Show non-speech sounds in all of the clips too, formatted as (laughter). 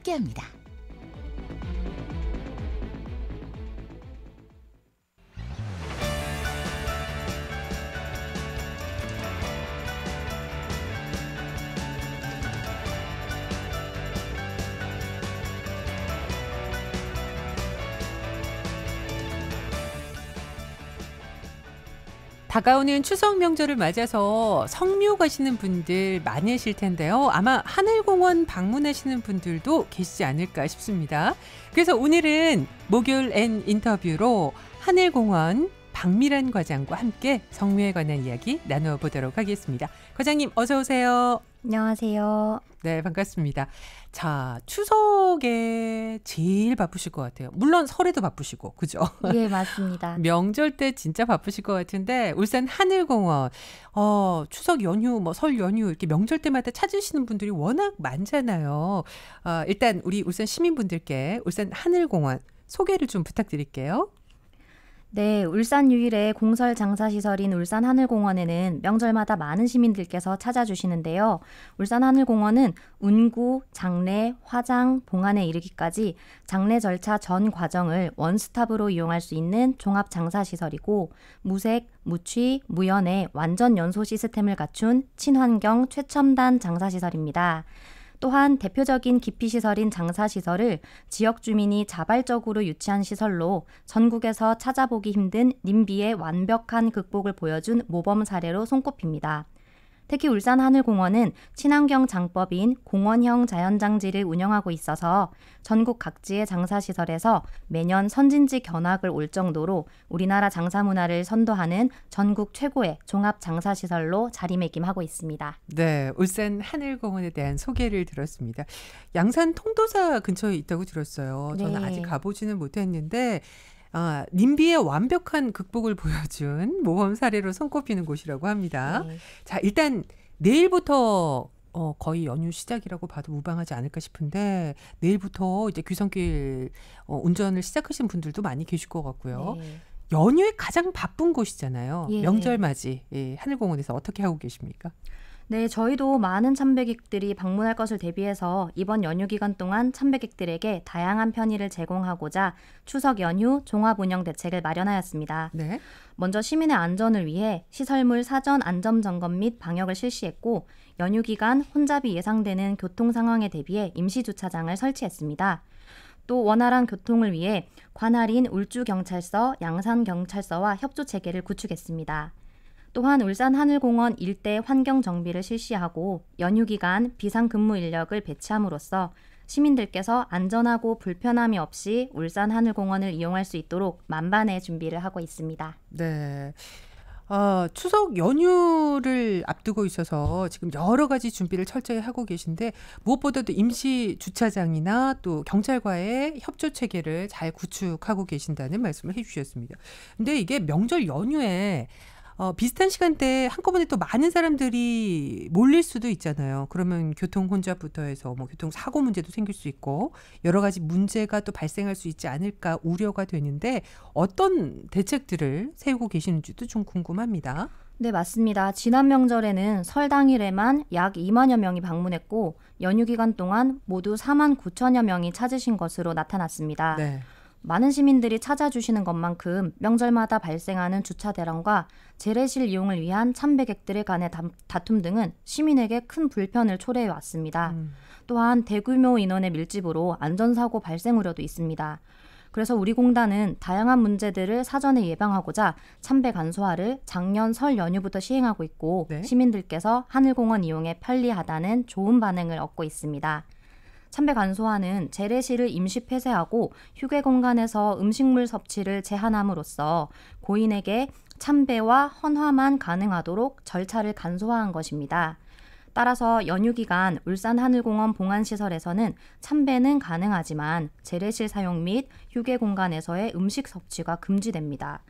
함께합니다. 다가오는 추석 명절을 맞아서 성묘 가시는 분들 많으실 텐데요. 아마 하늘공원 방문하시는 분들도 계시지 않을까 싶습니다. 그래서 오늘은 목요일 엔 인터뷰로 하늘공원 박미란 과장과 함께 성묘에 관한 이야기 나눠 보도록 하겠습니다. 과장님 어서 오세요. 안녕하세요. 네, 반갑습니다. 자, 추석에 제일 바쁘실 것 같아요. 물론 설에도 바쁘시고, 그죠? 예, 맞습니다. (laughs) 명절 때 진짜 바쁘실 것 같은데, 울산 하늘공원, 어, 추석 연휴, 뭐 설 연휴, 이렇게 명절 때마다 찾으시는 분들이 워낙 많잖아요. 어, 일단 우리 울산 시민분들께 울산 하늘공원 소개를 좀 부탁드릴게요. 네, 울산 유일의 공설 장사 시설인 울산 하늘공원에는 명절마다 많은 시민들께서 찾아주시는데요. 울산 하늘공원은 운구, 장례, 화장, 봉안에 이르기까지 장례 절차 전 과정을 원스톱으로 이용할 수 있는 종합 장사 시설이고 무색, 무취, 무연의 완전 연소 시스템을 갖춘 친환경 최첨단 장사 시설입니다. 또한 대표적인 기피시설인 장사시설을 지역 주민이 자발적으로 유치한 시설로 전국에서 찾아보기 힘든 님비의 완벽한 극복을 보여준 모범 사례로 손꼽힙니다. 특히 울산 하늘공원은 친환경 장법인 공원형 자연장지를 운영하고 있어서 전국 각지의 장사시설에서 매년 선진지 견학을 올 정도로 우리나라 장사 문화를 선도하는 전국 최고의 종합 장사시설로 자리매김하고 있습니다. 네, 울산 하늘공원에 대한 소개를 들었습니다. 양산 통도사 근처에 있다고 들었어요. 저는 네. 아직 가보지는 못했는데 아, 님비의 완벽한 극복을 보여준 모범 사례로 손꼽히는 곳이라고 합니다. 네. 자, 일단 내일부터 어, 거의 연휴 시작이라고 봐도 무방하지 않을까 싶은데 내일부터 이제 귀성길 어, 운전을 시작하신 분들도 많이 계실 것 같고요. 네. 연휴에 가장 바쁜 곳이잖아요. 예. 명절 맞이 예, 하늘공원에서 어떻게 하고 계십니까? 네, 저희도 많은 참배객들이 방문할 것을 대비해서 이번 연휴 기간 동안 참배객들에게 다양한 편의를 제공하고자 추석 연휴 종합 운영 대책을 마련하였습니다. 네. 먼저 시민의 안전을 위해 시설물 사전 안전 점검 및 방역을 실시했고 연휴 기간 혼잡이 예상되는 교통 상황에 대비해 임시 주차장을 설치했습니다. 또 원활한 교통을 위해 관할인 울주경찰서, 양산경찰서와 협조 체계를 구축했습니다. 또한 울산 하늘공원 일대 환경 정비를 실시하고 연휴 기간 비상 근무 인력을 배치함으로써 시민들께서 안전하고 불편함이 없이 울산 하늘공원을 이용할 수 있도록 만반의 준비를 하고 있습니다. 네. 어, 추석 연휴를 앞두고 있어서 지금 여러 가지 준비를 철저히 하고 계신데 무엇보다도 임시 주차장이나 또 경찰과의 협조 체계를 잘 구축하고 계신다는 말씀을 해주셨습니다. 근데 이게 명절 연휴에 어, 비슷한 시간대에 한꺼번에 또 많은 사람들이 몰릴 수도 있잖아요. 그러면 교통 혼잡부터 해서 뭐 교통 사고 문제도 생길 수 있고 여러 가지 문제가 또 발생할 수 있지 않을까 우려가 되는데 어떤 대책들을 세우고 계시는지도 좀 궁금합니다. 네, 맞습니다. 지난 명절에는 설 당일에만 약 2만여 명이 방문했고 연휴 기간 동안 모두 4만 9천여 명이 찾으신 것으로 나타났습니다. 네. 많은 시민들이 찾아주시는 것만큼 명절마다 발생하는 주차 대란과 재래실 이용을 위한 참배객들에 간의 다툼 등은 시민에게 큰 불편을 초래해 왔습니다. 음. 또한 대규모 인원의 밀집으로 안전사고 발생 우려도 있습니다. 그래서 우리 공단은 다양한 문제들을 사전에 예방하고자 참배 간소화를 작년 설 연휴부터 시행하고 있고 네? 시민들께서 하늘공원 이용에 편리하다는 좋은 반응을 얻고 있습니다. 참배 간소화는 재래시를 임시 폐쇄하고 휴게 공간에서 음식물 섭취를 제한함으로써 고인에게 참배와 헌화만 가능하도록 절차를 간소화한 것입니다. 따라서 연휴 기간 울산 하늘공원 봉안시설에서는 참배는 가능하지만 재래실 사용 및 휴게 공간에서의 음식 섭취가 금지됩니다.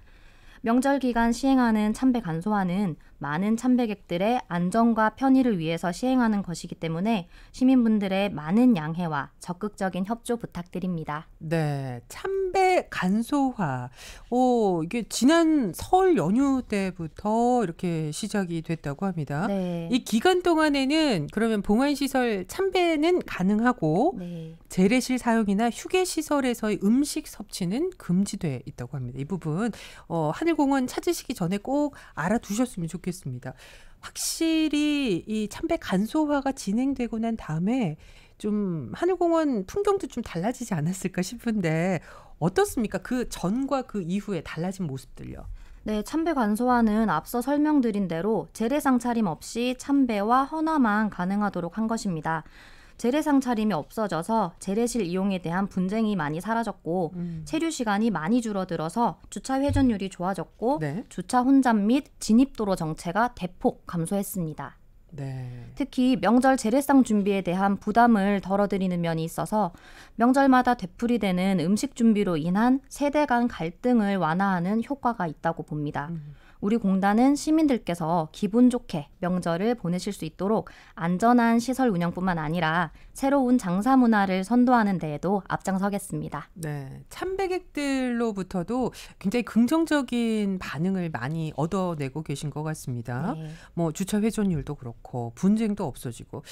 명절 기간 시행하는 참배 간소화는 많은 참배객들의 안전과 편의를 위해서 시행하는 것이기 때문에 시민분들의 많은 양해와 적극적인 협조 부탁드립니다. 네, 참배 간소화. 오, 이게 지난 설 연휴 때부터 이렇게 시작이 됐다고 합니다. 네. 이 기간 동안에는 그러면 봉안 시설 참배는 가능하고 네. 재래실 사용이나 휴게 시설에서의 음식 섭취는 금지돼 있다고 합니다. 이 부분 어, 하늘공원 찾으시기 전에 꼭 알아두셨으면 좋겠습니다. 좋겠습니다. 확실히 이 참배 간소화가 진행되고 난 다음에 좀 하늘공원 풍경도 좀 달라지지 않았을까 싶은데 어떻습니까? 그 전과 그 이후에 달라진 모습들요. 네, 참배 관소화는 앞서 설명드린 대로 재래상 차림 없이 참배와 헌화만 가능하도록 한 것입니다. 재래상 차림이 없어져서 재래실 이용에 대한 분쟁이 많이 사라졌고 음. 체류 시간이 많이 줄어들어서 주차 회전율이 좋아졌고 네. 주차 혼잡 및 진입도로 정체가 대폭 감소했습니다. 네. 특히 명절 재래상 준비에 대한 부담을 덜어드리는 면이 있어서 명절마다 되풀이되는 음식 준비로 인한 세대 간 갈등을 완화하는 효과가 있다고 봅니다. 음. 우리 공단은 시민들께서 기분 좋게 명절을 보내실 수 있도록 안전한 시설 운영뿐만 아니라 새로운 장사 문화를 선도하는 데에도 앞장서겠습니다. 네. 참배객들로부터도 굉장히 긍정적인 반응을 많이 얻어내고 계신 것 같습니다. 네. 뭐 주차 회전율도 그렇고 않고 분쟁도 없어지고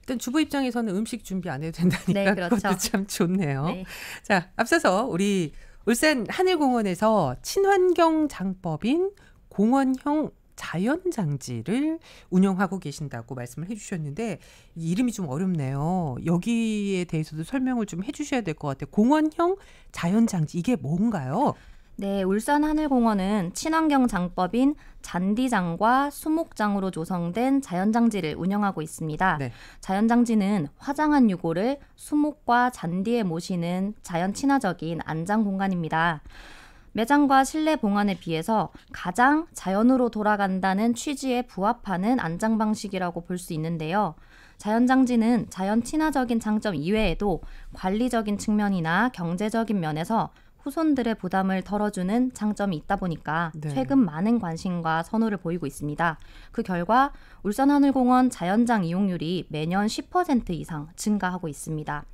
일단 주부 입장에서는 음식 준비 안 해도 된다니까 네, 그렇죠. 그것도 참 좋네요. 네. 자, 앞서서 우리 울산 하늘공원에서 친환경 장법인 공원형 자연장지를 운영하고 계신다고 말씀을 해주셨는데 이름이 좀 어렵네요. 여기에 대해서도 설명을 좀 해주셔야 될 것 같아요. 공원형 자연장지 이게 뭔가요? 네, 울산하늘공원은 친환경 장법인 잔디장과 수목장으로 조성된 자연장지를 운영하고 있습니다. 네. 자연장지는 화장한 유골을 수목과 잔디에 모시는 자연 친화적인 안장 공간입니다. 매장과 실내 봉안에 비해서 가장 자연으로 돌아간다는 취지에 부합하는 안장 방식이라고 볼 수 있는데요. 자연장지는 자연 친화적인 장점 이외에도 관리적인 측면이나 경제적인 면에서 후손들의 부담을 덜어주는 장점이 있다 보니까 네. 최근 많은 관심과 선호를 보이고 있습니다. 그 결과 울산하늘공원 자연장 이용률이 매년 10% 이상 증가하고 있습니다.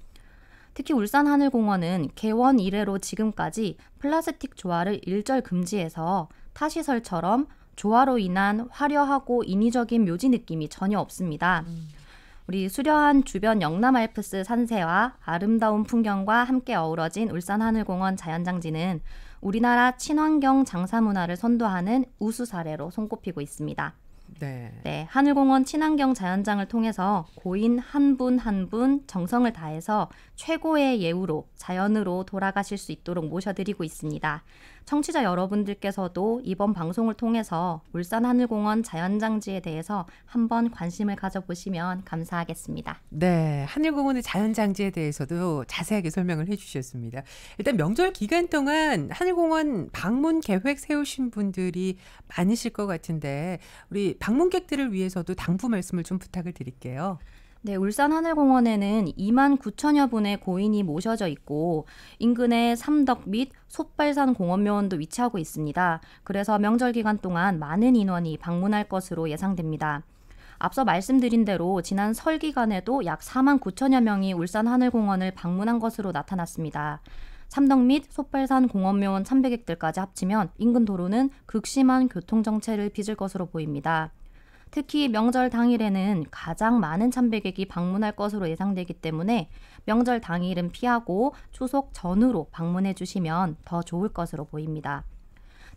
특히 울산하늘공원은 개원 이래로 지금까지 플라스틱 조화를 일절 금지해서 타시설처럼 조화로 인한 화려하고 인위적인 묘지 느낌이 전혀 없습니다. 음. 우리 수려한 주변 영남 알프스 산세와 아름다운 풍경과 함께 어우러진 울산 하늘공원 자연장지는 우리나라 친환경 장사 문화를 선도하는 우수 사례로 손꼽히고 있습니다. 네. 네. 하늘공원 친환경 자연장을 통해서 고인 한분 한분 한 분 정성을 다해서 최고의 예우로 자연으로 돌아가실 수 있도록 모셔드리고 있습니다. 청취자 여러분들께서도 이번 방송을 통해서 울산 하늘공원 자연장지에 대해서 한번 관심을 가져보시면 감사하겠습니다. 네, 하늘공원의 자연장지에 대해서도 자세하게 설명을 해주셨습니다. 일단 명절 기간 동안 하늘공원 방문 계획 세우신 분들이 많으실 것 같은데 우리 방문객들을 위해서도 당부 말씀을 좀 부탁을 드릴게요. 네, 울산하늘공원에는 2만 9천여 분의 고인이 모셔져 있고 인근에 삼덕 및 솥발산 공원묘원도 위치하고 있습니다. 그래서 명절 기간 동안 많은 인원이 방문할 것으로 예상됩니다. 앞서 말씀드린 대로 지난 설 기간에도 약 4만 9천여 명이 울산하늘공원을 방문한 것으로 나타났습니다. 삼덕 및 솥발산 공원묘원 300객들까지 합치면 인근 도로는 극심한 교통정체를 빚을 것으로 보입니다. 특히 명절 당일에는 가장 많은 참배객이 방문할 것으로 예상되기 때문에 명절 당일은 피하고 추석 전후로 방문해 주시면 더 좋을 것으로 보입니다.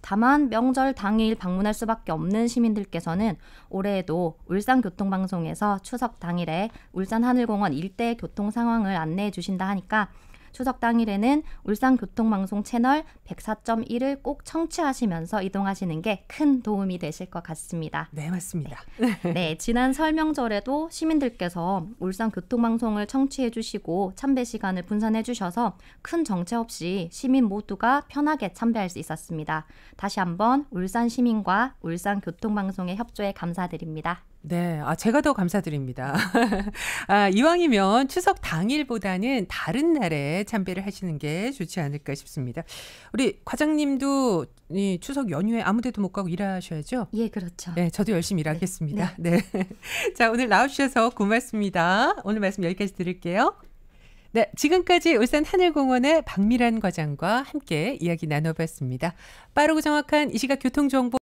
다만 명절 당일 방문할 수밖에 없는 시민들께서는 올해에도 울산교통방송에서 추석 당일에 울산하늘공원 일대 교통 상황을 안내해 주신다 하니까 추석 당일에는 울산교통방송 채널 104.1을 꼭 청취하시면서 이동하시는 게 큰 도움이 되실 것 같습니다. 네, 맞습니다. 네. 네, 지난 설명절에도 시민들께서 울산교통방송을 청취해 주시고 참배 시간을 분산해 주셔서 큰 정체 없이 시민 모두가 편하게 참배할 수 있었습니다. 다시 한번 울산 시민과 울산교통방송의 협조에 감사드립니다. 네, 아 제가 더 감사드립니다. (laughs) 아 이왕이면 추석 당일보다는 다른 날에 참배를 하시는 게 좋지 않을까 싶습니다. 우리 과장님도 이 추석 연휴에 아무데도 못 가고 일하셔야죠. 예, 그렇죠. 네, 저도 열심히 일하겠습니다. 네. 네. 네. (laughs) 자, 오늘 나와주셔서 고맙습니다. 오늘 말씀 여기까지 드릴게요. 네, 지금까지 울산 하늘공원의 박미란 과장과 함께 이야기 나눠봤습니다. 빠르고 정확한 이 시각 교통정보.